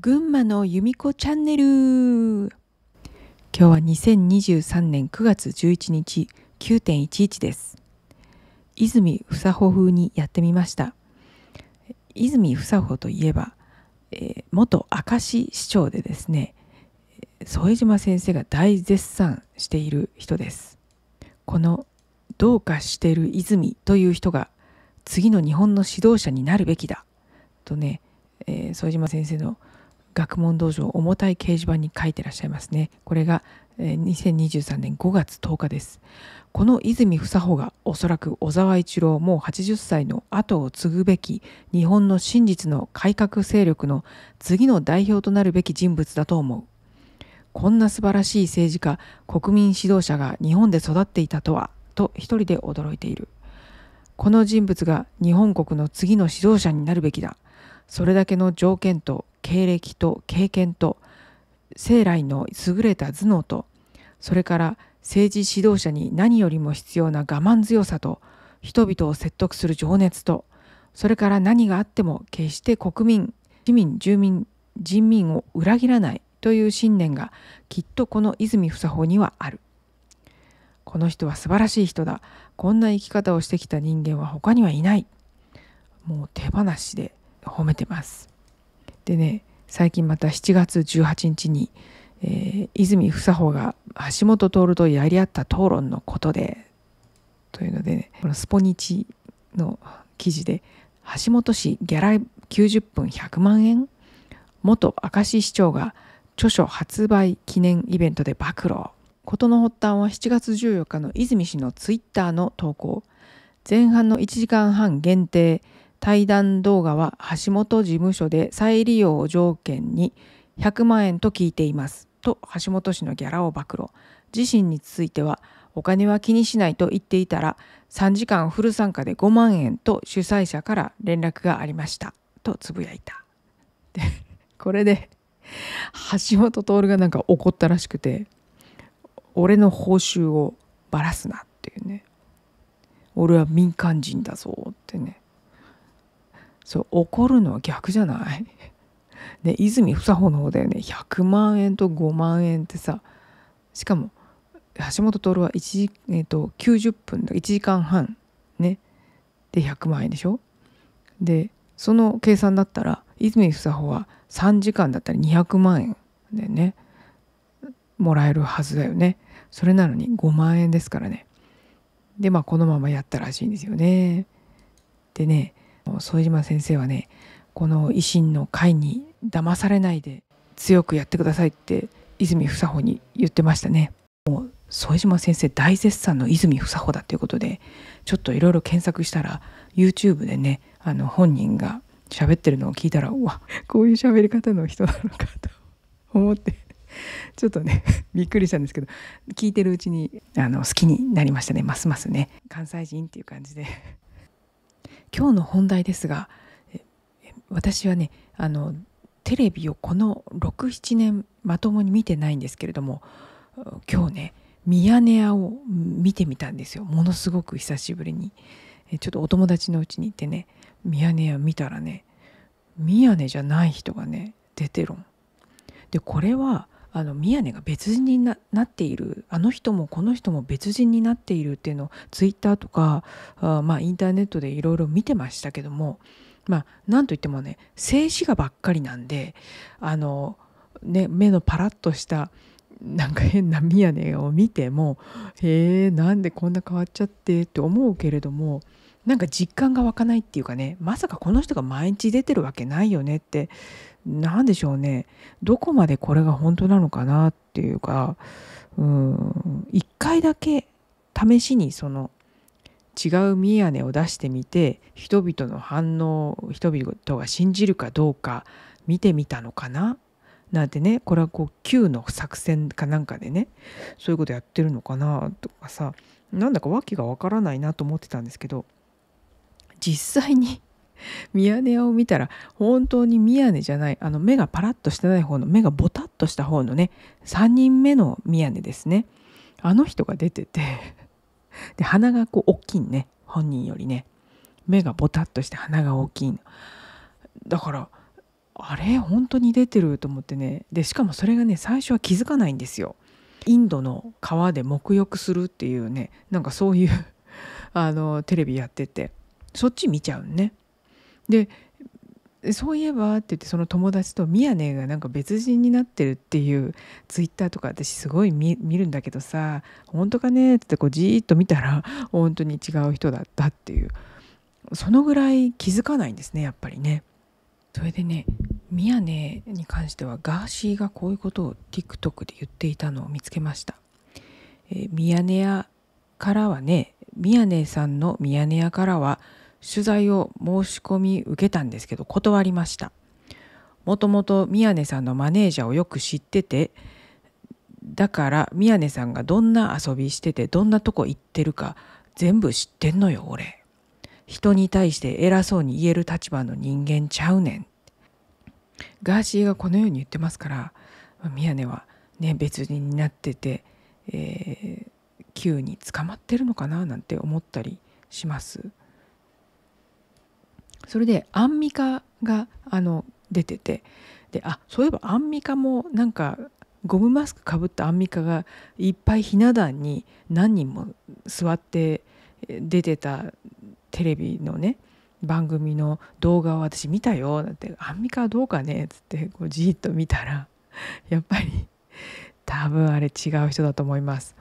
群馬の由美子チャンネル今日は2023年9月11日9.11です泉房穂風にやってみました泉房穂といえば、えー、元明石市長でですね副島先生が大絶賛している人ですこのどうかしてる泉という人が次の日本の指導者になるべきだとね、えー、副島先生の「学問道場重たい掲示板に書いてらっしゃいますねこれが2023年5月10日ですこの泉房穂がおそらく小沢一郎もう80歳の後を継ぐべき日本の真実の改革勢力の次の代表となるべき人物だと思うこんな素晴らしい政治家国民指導者が日本で育っていたとはと一人で驚いているこの人物が日本国の次の指導者になるべきだそれだけの条件と経歴と経験と生来の優れた頭脳とそれから政治指導者に何よりも必要な我慢強さと人々を説得する情熱とそれから何があっても決して国民市民住民人民を裏切らないという信念がきっとこの泉房穂にはある。この人は素晴らしい人だこんな生き方をしてきた人間は他にはいないもう手放しで褒めてますでね最近また7月18日に、えー、泉房穂が橋本徹とやり合った討論のことでというのでねこのスポニチの記事で橋本氏ギャラ90分100万円元明石市長が著書発売記念イベントで暴露事の発端は7月14日の泉氏のツイッターの投稿前半の1時間半限定対談動画は橋本事務所で再利用を条件に100万円と聞いていますと橋本氏のギャラを暴露自身についてはお金は気にしないと言っていたら3時間フル参加で5万円と主催者から連絡がありましたとつぶやいたで これで橋本徹がなんか怒ったらしくて俺の報酬をばらすなっていうね俺は民間人だぞってねそう怒るのは逆じゃない ね泉房穂の方だよね100万円と5万円ってさしかも橋本徹は1時、えーと、と90分だ1時間半ねで100万円でしょでその計算だったら泉房穂は3時間だったら200万円でねもらえるはずだよねそれなのに5万円ですからねでまあこのままやったらしいんですよねでね副島先生はねこの維新の会に騙されないで強くやってくださいって泉房穂に言ってましたね。もう副島先生大絶賛の泉房穂だということでちょっといろいろ検索したら YouTube でねあの本人が喋ってるのを聞いたらうわこういう喋り方の人なのかと 思ってちょっとね びっくりしたんですけど聞いてるうちにあの好きになりましたねますますね関西人っていう感じで。今日の本題ですが私はねあのテレビをこの67年まともに見てないんですけれども今日ねミヤネ屋を見てみたんですよものすごく久しぶりにちょっとお友達のうちに行ってねミヤネ屋見たらねミヤネじゃない人がね出てるんでこれはあの宮根が別人になっているあの人もこの人も別人になっているっていうのをツイッターとかあ、まあ、インターネットでいろいろ見てましたけども、まあ、なんといってもね静止画ばっかりなんであの、ね、目のパラッとしたなんか変な宮根を見てもへえなんでこんな変わっちゃってって思うけれども。なんか実感が湧かないっていうかねまさかこの人が毎日出てるわけないよねって何でしょうねどこまでこれが本当なのかなっていうかうん1回だけ試しにその違うミヤネを出してみて人々の反応人々が信じるかどうか見てみたのかななんてねこれはこう Q の作戦かなんかでねそういうことやってるのかなとかさなんだか訳がわからないなと思ってたんですけど実際に ミヤネ屋を見たら本当にミヤネじゃないあの目がパラッとしてない方の目がボタッとした方のね3人目のミヤネですねあの人が出てて で鼻がこう大きいね本人よりね目がボタッとして鼻が大きいだからあれ本当に出てると思ってねでしかもそれがね最初は気づかないんですよインドの川で沐浴するっていうねなんかそういう あのテレビやっててそっち見ちゃうね。でそういえばって言ってその友達と「ミヤネがなんか別人になってる」っていうツイッターとか私すごい見るんだけどさ「本当かね?」ってこうじーっと見たら本当に違う人だったっていうそのぐらい気づかないんですねやっぱりね。それでねミヤネに関してはガーシーがこういうことを TikTok で言っていたのを見つけました。えー、ミヤネ屋からはねミヤネさんのミヤネ屋からは「取材を申し込み受けたんですけど断りましたもともと宮根さんのマネージャーをよく知っててだから宮根さんがどんな遊びしててどんなとこ行ってるか全部知ってんのよ俺人に対して偉そうに言える立場の人間ちゃうねんガーシーがこのように言ってますから宮根はね別人になってて、えー、急に捕まってるのかななんて思ったりします。それでアンミカがあの出ててであそういえばアンミカもなんかゴムマスクかぶったアンミカがいっぱいひな壇に何人も座って出てたテレビのね番組の動画を私見たよだって「アンミカはどうかね」っつってこうじっと見たらやっぱり多分あれ違う人だと思います。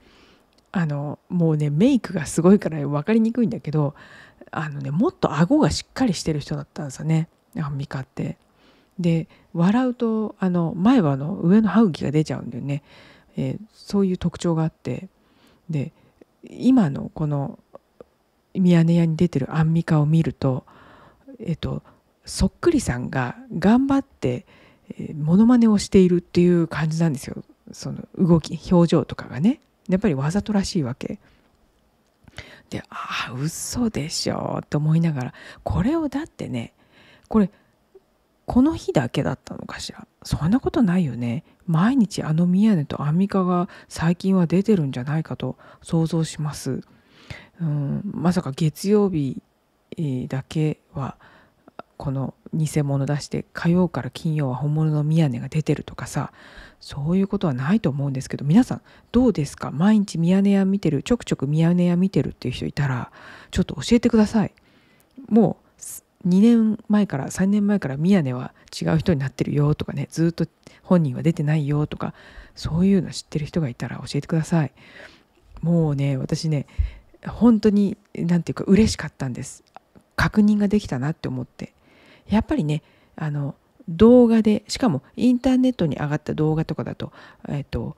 あのもうねメイクがすごいから分かりにくいんだけどあのねもっと顎がしっかりしてる人だったんですよねアンミカって。で笑うとあの前はあの上の歯茎が出ちゃうんだよね、えー、そういう特徴があってで今のこのミヤネ屋に出てるアンミカを見るとえっ、ー、とそっくりさんが頑張ってモノマネをしているっていう感じなんですよその動き表情とかがねやっぱりわざとらしいわけってああ嘘でしょと思いながらこれをだってねこれこの日だけだったのかしらそんなことないよね毎日あの宮根とアンミカが最近は出てるんじゃないかと想像しますうんまさか月曜日だけはこの偽物出して火曜から金曜は本物の宮根が出てるとかさそういうことはないと思うんですけど皆さんどうですか毎日ミヤネ屋見てるちょくちょくミヤネ屋見てるっていう人いたらちょっと教えてください。もう2年前から3年前からミヤネは違う人になってるよとかねずっと本人は出てないよとかそういうの知ってる人がいたら教えてくださいもうね私ね本当に何て言うか嬉しかったんです確認ができたなって思ってやっぱりねあの動画でしかもインターネットに上がった動画とかだと,、えーと、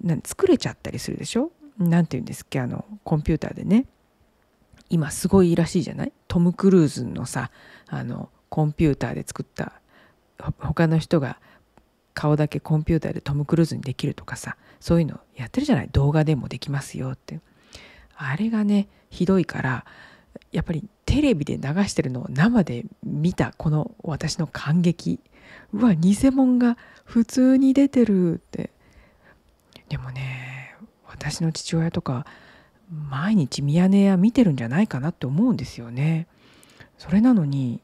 と作れちゃったりするでしょ何て言うんですっけあのコンピューターでね今すごいらしいじゃないトム・クルーズのさあのコンピューターで作った他の人が顔だけコンピューターでトム・クルーズにできるとかさそういうのやってるじゃない動画でもできますよってあれがねひどいからやっぱりテレビで流してるのを生で見たこの私の感激うわ偽物が普通に出てるってでもね私の父親とか毎日ミヤネ屋見てるんじゃないかなって思うんですよねそれなのに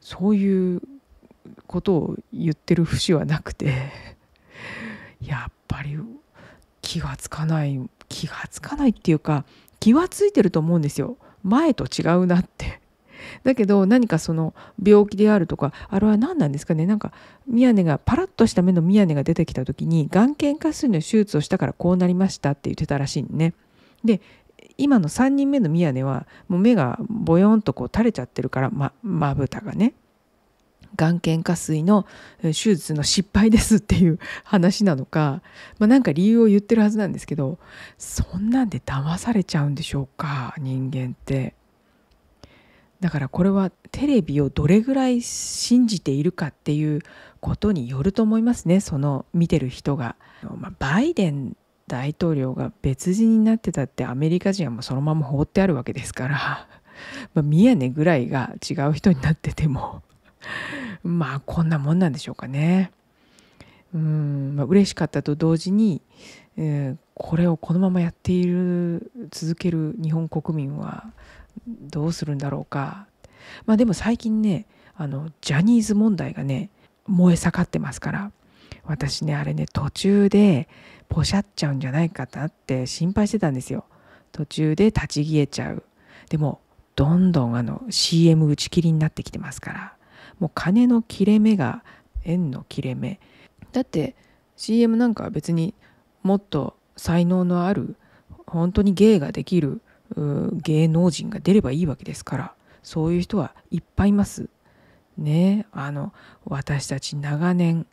そういうことを言ってる節はなくてやっぱり気がつかない気がつかないっていうか気はついてると思うんですよ前と違うなって だけど何かその病気であるとかあれは何なんですかねなんか宮根がパラッとした目の宮根が出てきた時に眼瞼下垂の手術をしたからこうなりましたって言ってたらしいんね。で今の3人目の宮根はもう目がボヨンとこう垂れちゃってるからままぶたがねがん検下水の手術の失敗ですっていう話なのか、まあ、なんか理由を言ってるはずなんですけどそんなんで騙されちゃうんでしょうか人間って。だからこれはテレビをどれぐらい信じているかっていうことによると思いますねその見てる人が。まあ、バイデン大統領が別人になってたってアメリカ人はもうそのまま放ってあるわけですから、まあ、見えねぐらいが違う人になっててもまあこんなもんなんでしょうかね。うん嬉しかったと同時に、えー、これをこのままやっている続ける日本国民はどうするんだろうか、まあ、でも最近ねあのジャニーズ問題がね燃え盛ってますから私ねあれね途中でポシャっちゃうんじゃないかなって心配してたんですよ途中で立ち消えちゃうでもどんどんあの CM 打ち切りになってきてますからもう金の切れ目が縁の切れ目だって CM なんかは別にもっと才能のある本当に芸ができる芸能人が出ればいいわけですからそういう人はいっぱいいます。ねあの私たち長年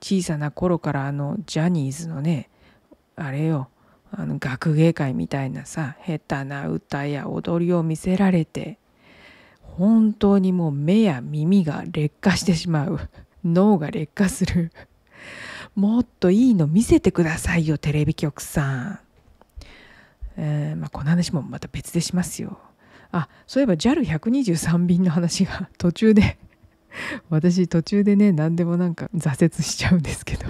小さな頃からあのジャニーズのねあれよあの学芸会みたいなさ下手な歌や踊りを見せられて本当にもう目や耳が劣化してしまう 脳が劣化するもっといいの見せてくださいよテレビ局さん、えー、まあ、この話もまた別でしますよあそういえば JAL123 便の話が 途中で私途中でね何でもなんか挫折しちゃうんですけど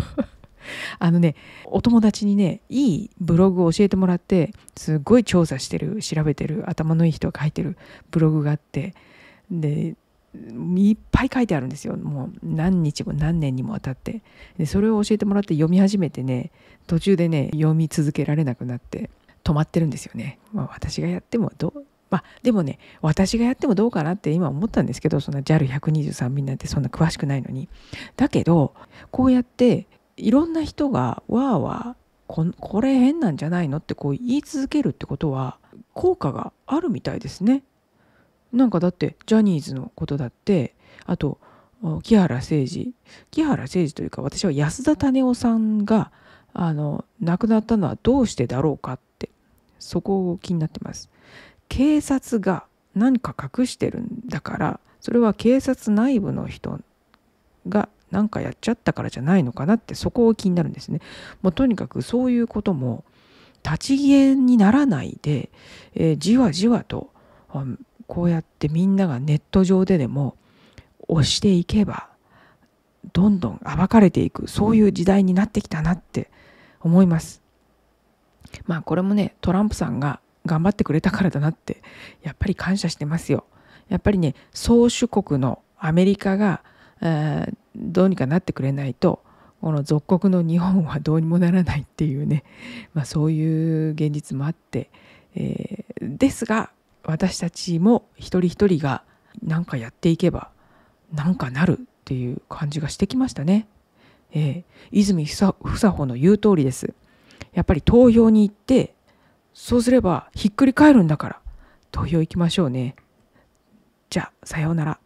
あのねお友達にねいいブログを教えてもらってすごい調査してる調べてる頭のいい人が書いてるブログがあってでいっぱい書いてあるんですよもう何日も何年にもわたってでそれを教えてもらって読み始めてね途中でね読み続けられなくなって止まってるんですよね、まあ、私がやってもどうまあでもね私がやってもどうかなって今思ったんですけどそんな JAL123 便なんてそんな詳しくないのにだけどこうやっていろんな人がわーわーここれ変なんじゃないのってこう言い続けるってことは効果があるみたいですねなんかだってジャニーズのことだってあと木原誠二木原誠二というか私は安田種夫さんがあの亡くなったのはどうしてだろうかってそこを気になってます。警察が何か隠してるんだからそれは警察内部の人が何かやっちゃったからじゃないのかなってそこを気になるんですね。もうとにかくそういうことも立ち消えにならないで、えー、じわじわとこうやってみんながネット上ででも押していけばどんどん暴かれていくそういう時代になってきたなって思います。まあこれもねトランプさんが頑張ってくれたからだなってやっぱり感謝してますよ。やっぱりね宗主国のアメリカが、えー、どうにかなってくれないとこの属国の日本はどうにもならないっていうね、まあ、そういう現実もあって、えー、ですが私たちも一人一人が何かやっていけば何かなるっていう感じがしてきましたね。えー、泉房穂の言う通りです。やっぱり投票に行ってそうすればひっくり返るんだから投票行きましょうね。じゃあさようなら。